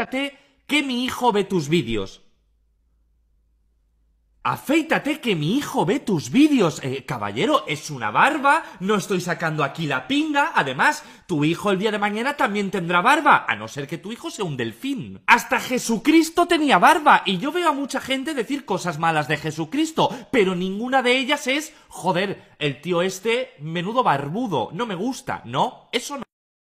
afeítate que mi hijo ve tus vídeos. Afeítate que mi hijo ve tus vídeos. Eh, caballero, es una barba, no estoy sacando aquí la pinga. Además, tu hijo el día de mañana también tendrá barba, a no ser que tu hijo sea un delfín. Hasta Jesucristo tenía barba, y yo veo a mucha gente decir cosas malas de Jesucristo, pero ninguna de ellas es, joder, el tío este, menudo barbudo, no me gusta, ¿no? Eso no.